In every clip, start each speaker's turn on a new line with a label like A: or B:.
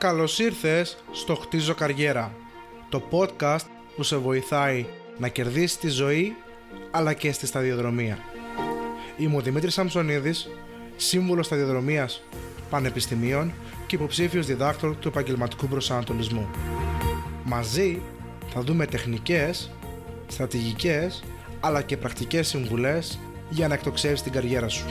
A: Καλώς ήρθες στο Χτίζω Καριέρα, το podcast που σε βοηθάει να κερδίσεις τη ζωή αλλά και στη σταδιοδρομία. Είμαι ο Δημήτρης Σαμψονίδης, σύμβουλος σταδιοδρομίας πανεπιστημίων και υποψήφιος διδάκτορ του επαγγελματικού προσανατολισμού. Μαζί θα δούμε τεχνικές, στρατηγικές αλλά και πρακτικές συμβουλές για να εκτοξεύσεις την καριέρα σου.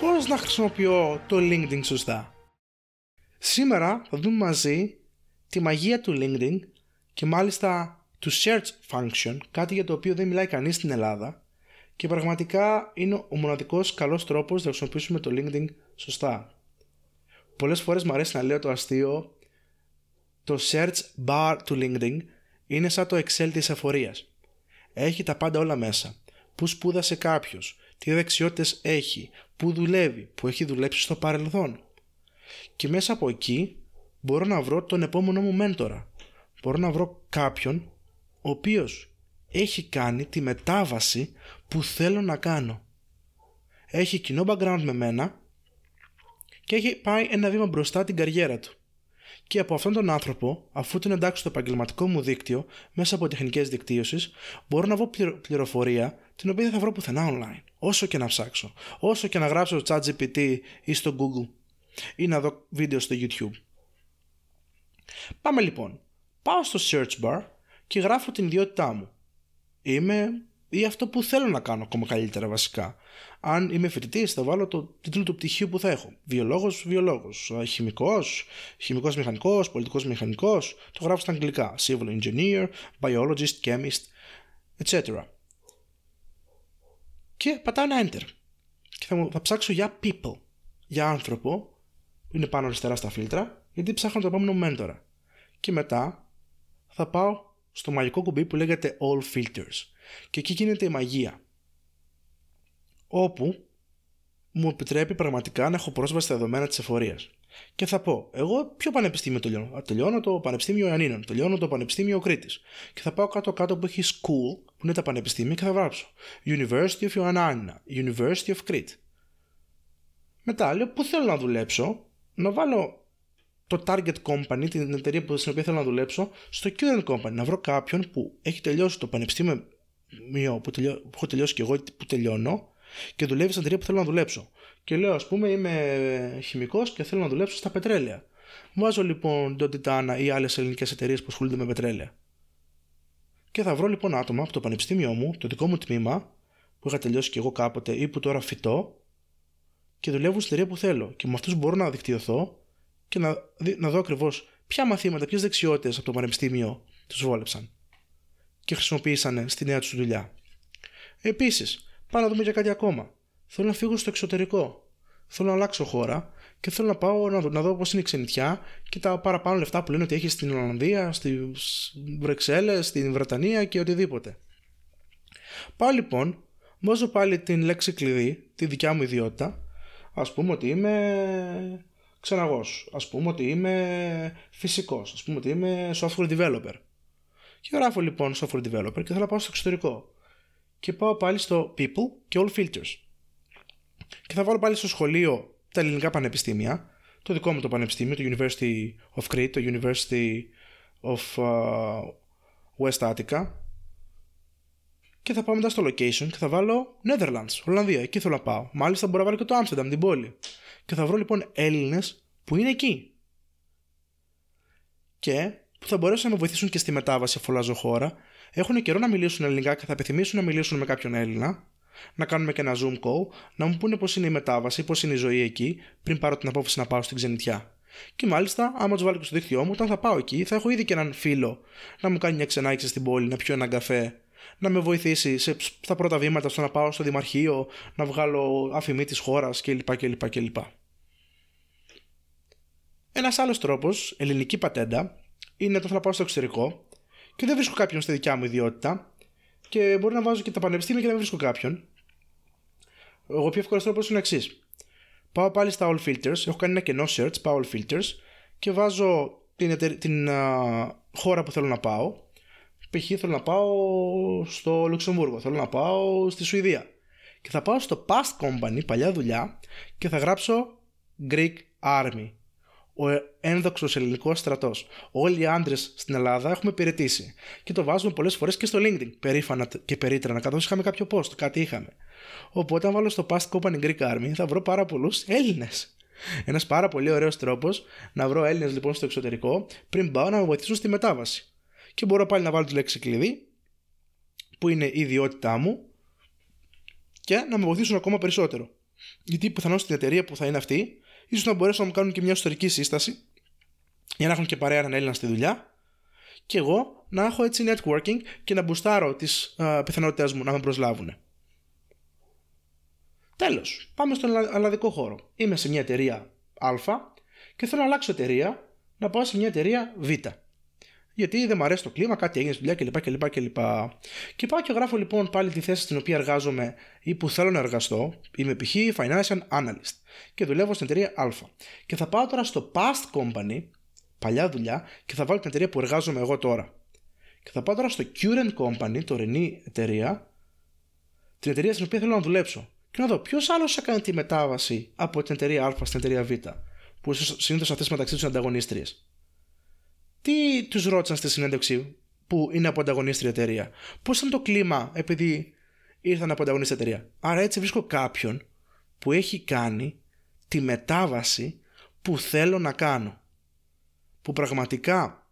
A: πώς να χρησιμοποιώ το LinkedIn σωστά. Σήμερα θα δούμε μαζί τη μαγεία του LinkedIn και μάλιστα του search function, κάτι για το οποίο δεν μιλάει κανείς στην Ελλάδα και πραγματικά είναι ο μοναδικός καλός τρόπος να χρησιμοποιήσουμε το LinkedIn σωστά. Πολλές φορές μου αρέσει να λέω το αστείο το search bar του LinkedIn είναι σαν το Excel της εφορίας. Έχει τα πάντα όλα μέσα. Πού σπούδασε κάποιος, τι δεξιότητες έχει, που δουλεύει, που έχει δουλέψει στο παρελθόν. Και μέσα από εκεί μπορώ να βρω τον επόμενό μου μέντορα. Μπορώ να βρω κάποιον ο οποίος έχει κάνει τη μετάβαση που θέλω να κάνω. Έχει κοινό background με μένα και έχει πάει ένα βήμα μπροστά την καριέρα του. Και από αυτόν τον άνθρωπο, αφού τον εντάξω στο επαγγελματικό μου δίκτυο μέσα από τεχνικές δικτύωσης, μπορώ να βρω πληροφορία την οποία δεν θα βρω πουθενά online. Όσο και να ψάξω, όσο και να γράψω στο ChatGPT ή στο Google ή να δω βίντεο στο YouTube. Πάμε λοιπόν. Πάω στο search bar και γράφω την ιδιότητά μου. Είμαι ή αυτό που θέλω να κάνω ακόμα καλύτερα βασικά. Αν είμαι φοιτητής, θα βάλω το τίτλο του πτυχίου που θα έχω. Βιολόγος, βιολόγος. Χημικός, χημικός μηχανικός, πολιτικός μηχανικός. Το γράφω στα αγγλικά. Civil engineer, biologist, chemist, etc. Και πατάω ένα enter. Και θα, μου, θα ψάξω για people. Για άνθρωπο. είναι πάνω αριστερά στα φίλτρα. Γιατί ψάχνω το επόμενο μέντορα. Και μετά θα πάω στο μαγικό κουμπί που λέγεται All Filters και εκεί γίνεται η μαγεία. Όπου μου επιτρέπει πραγματικά να έχω πρόσβαση στα δεδομένα της εφορίας. Και θα πω, εγώ ποιο πανεπιστήμιο τελειώνω. Α, τελειώνω το Πανεπιστήμιο Ιωαννίνων, τελειώνω το Πανεπιστήμιο Κρήτης. Και θα πάω κάτω-κάτω που έχει school, που είναι τα πανεπιστήμια, και θα γράψω University of Ioannina, University of Crete. Μετά λέω, πού θέλω να δουλέψω, να βάλω το target company, την εταιρεία στην οποία θέλω να δουλέψω, στο current company. Να βρω κάποιον που έχει τελειώσει το Πανεπιστήμιο μία που, τελειώ, που έχω τελειώσει και εγώ που τελειώνω και δουλεύει στην εταιρεία που θέλω να δουλέψω. Και λέω, ας πούμε, είμαι χημικός και θέλω να δουλέψω στα πετρέλαια. Βάζω λοιπόν τον Τιτάνα ή άλλες ελληνικές εταιρείες που ασχολούνται με πετρέλαια. Και θα βρω λοιπόν άτομα από το πανεπιστήμιο μου, το δικό μου τμήμα, που είχα τελειώσει και εγώ κάποτε ή που τώρα φυτώ και δουλεύουν στην εταιρεία που θέλω. Και με αυτούς μπορώ να δικτυωθώ και να, να δω ακριβώς ποια μαθήματα, ποιες δεξιότητες από το πανεπιστήμιο τους βόλεψαν και χρησιμοποίησαν στη νέα τους δουλειά. Επίσης, πάω να δούμε για κάτι ακόμα. Θέλω να φύγω στο εξωτερικό. Θέλω να αλλάξω χώρα και θέλω να πάω να, δω, να δω πώς είναι η ξενιτιά και τα παραπάνω λεφτά που λένε ότι έχει στην Ολλανδία, στις Βρεξέλλε, στην Βρετανία και οτιδήποτε. Πάω λοιπόν, βάζω πάλι την λέξη κλειδί, τη δικιά μου ιδιότητα. Ας πούμε ότι είμαι ξαναγό, ας πούμε ότι είμαι φυσικός, ας πούμε ότι είμαι software developer. Και γράφω λοιπόν software developer και θέλω να πάω στο εξωτερικό. Και πάω πάλι στο people και all filters. Και θα βάλω πάλι στο σχολείο τα ελληνικά πανεπιστήμια, το δικό μου το πανεπιστήμιο, το University of Crete, το University of uh, West Attica. Και θα πάω μετά στο location και θα βάλω Netherlands, Ολλανδία, εκεί θέλω να πάω. Μάλιστα μπορώ να βάλω και το Amsterdam, την πόλη. Και θα βρω λοιπόν Έλληνες που είναι εκεί. Και που θα μπορέσουν να με βοηθήσουν και στη μετάβαση αφού αλλάζω χώρα. Έχουν καιρό να μιλήσουν ελληνικά και θα επιθυμήσουν να μιλήσουν με κάποιον Έλληνα. Να κάνουμε και ένα Zoom call, να μου πούνε πώς είναι η μετάβαση, πώς είναι η ζωή εκεί, πριν πάρω την απόφαση να πάω στην ξενιτιά. Και μάλιστα, άμα τους βάλω και στο δίκτυό μου, όταν θα πάω εκεί, θα έχω ήδη και έναν φίλο να μου κάνει μια ξενάγηση στην πόλη, να πιω έναν καφέ, να με βοηθήσει σε, στα πρώτα βήματα στο να πάω στο δημαρχείο, να βγάλω αφημί της χώρας κλπ. κλπ, κλπ. Ένας άλλος τρόπος, ελληνική πατέντα, είναι το θέλω να πάω στο εξωτερικό και δεν βρίσκω κάποιον στη δικιά μου ιδιότητα και μπορεί να βάζω και τα πανεπιστήμια και να μην βρίσκω κάποιον. Εγώ πιο εύκολος τρόπος είναι εξής. Πάω πάλι στα All Filters, έχω κάνει ένα κενό search, πάω All Filters και βάζω την, την χώρα που θέλω να πάω. Π.χ. θέλω να πάω στο Λουξεμβούργο, θέλω να πάω στη Σουηδία. Και θα πάω στο Past Company, παλιά δουλειά, και θα γράψω Greek Army ο ένδοξος ελληνικός στρατός. Όλοι οι άντρες στην Ελλάδα έχουμε υπηρετήσει. Και το βάζουμε πολλές φορές και στο LinkedIn. Περήφανα και περίτρανα, καθώς είχαμε κάποιο post, κάτι είχαμε. Οπότε, αν βάλω στο Past Company Greek Army, θα βρω πάρα πολλούς Έλληνες. Ένας πάρα πολύ ωραίος τρόπος να βρω Έλληνες λοιπόν στο εξωτερικό πριν πάω να με βοηθήσουν στη μετάβαση. Και μπορώ πάλι να βάλω τη λέξη κλειδί, που είναι η ιδιότητά μου, και να με βοηθήσουν ακόμα περισσότερο. Γιατί πιθανώς στην εταιρεία που θα είναι αυτή, ίσως να μπορέσουν να μου κάνουν και μια ιστορική σύσταση για να έχουν και παρέα έναν Έλληνα στη δουλειά και εγώ να έχω έτσι networking και να μπουστάρω τις πιθανότητε μου να με προσλάβουν. Τέλος, πάμε στον ελλαδικό χώρο. Είμαι σε μια εταιρεία Α και θέλω να αλλάξω εταιρεία, να πάω σε μια εταιρεία Β γιατί δεν μου αρέσει το κλίμα, κάτι έγινε στη δουλειά κλπ. κλπ, κλπ. Και πάω και γράφω λοιπόν πάλι τη θέση στην οποία εργάζομαι ή που θέλω να εργαστώ. Είμαι π.χ. financial analyst και δουλεύω στην εταιρεία Α. Και θα πάω τώρα στο past company, παλιά δουλειά, και θα βάλω την εταιρεία που εργάζομαι εγώ τώρα. Και θα πάω τώρα στο current company, τωρινή εταιρεία, την εταιρεία στην οποία θέλω να δουλέψω. Και να δω ποιος άλλος θα τη μετάβαση από την εταιρεία Α στην εταιρεία Β, που συνήθω αυτέ μεταξύ τους ανταγωνίστριες τι τους ρώτησαν στη συνέντευξη που είναι από ανταγωνίστρια εταιρεία. Πώς ήταν το κλίμα επειδή ήρθαν από ανταγωνίστρια εταιρεία. Άρα έτσι βρίσκω κάποιον που έχει κάνει τη μετάβαση που θέλω να κάνω. Που πραγματικά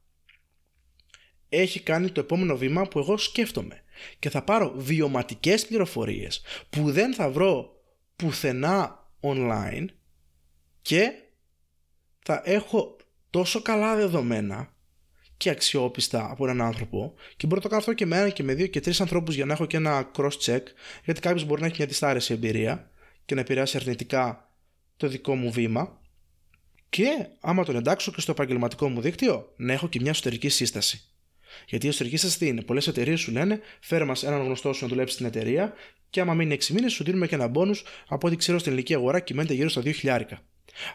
A: έχει κάνει το επόμενο βήμα που εγώ σκέφτομαι. Και θα πάρω βιωματικές πληροφορίες που δεν θα βρω πουθενά online και θα έχω τόσο καλά δεδομένα και αξιόπιστα από έναν άνθρωπο και μπορώ να το κάνω αυτό και με ένα και με δύο και τρεις ανθρώπους για να έχω και ένα cross-check, γιατί κάποιος μπορεί να έχει μια δυστάρεση εμπειρία και να επηρεάσει αρνητικά το δικό μου βήμα. Και άμα τον εντάξω και στο επαγγελματικό μου δίκτυο, να έχω και μια εσωτερική σύσταση. Γιατί η εσωτερική σύσταση τι είναι. Πολλές εταιρείες σου λένε, φέρε μας έναν γνωστό σου να δουλέψει στην εταιρεία και άμα μείνει 6 μήνες, σου δίνουμε και ένα μπόνου από ό,τι ξέρω στην ελληνική αγορά κυμαίνεται γύρω στα 2.000.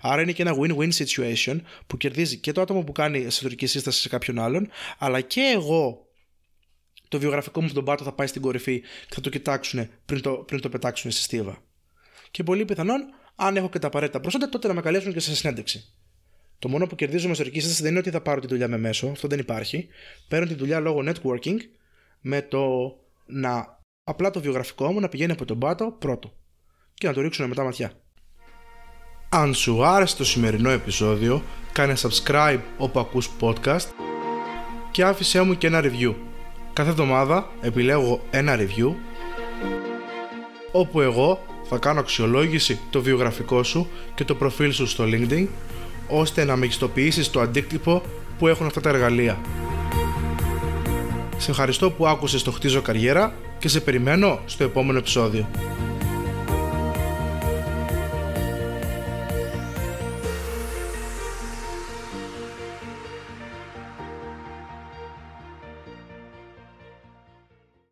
A: Άρα είναι και ένα win-win situation που κερδίζει και το άτομο που κάνει εσωτερική σύσταση σε κάποιον άλλον, αλλά και εγώ το βιογραφικό μου στον πάτο θα πάει στην κορυφή και θα το κοιτάξουν πριν το, πριν το πετάξουν στη στίβα. Και πολύ πιθανόν, αν έχω και τα απαραίτητα προσόντα, τότε να με καλέσουν και σε συνέντευξη. Το μόνο που κερδίζω με εσωτερική σύσταση δεν είναι ότι θα πάρω τη δουλειά με μέσο, αυτό δεν υπάρχει. Παίρνω τη δουλειά λόγω networking με το να απλά το βιογραφικό μου να πηγαίνει από τον πάτο πρώτο και να το ρίξουν μετά ματιά. Αν σου άρεσε το σημερινό επεισόδιο, κάνε subscribe όπου ακούς podcast και άφησέ μου και ένα review. Κάθε εβδομάδα επιλέγω ένα review όπου εγώ θα κάνω αξιολόγηση το βιογραφικό σου και το προφίλ σου στο LinkedIn ώστε να μεγιστοποιήσεις το αντίκτυπο που έχουν αυτά τα εργαλεία. Σε ευχαριστώ που άκουσες το Χτίζω Καριέρα και σε περιμένω στο επόμενο επεισόδιο.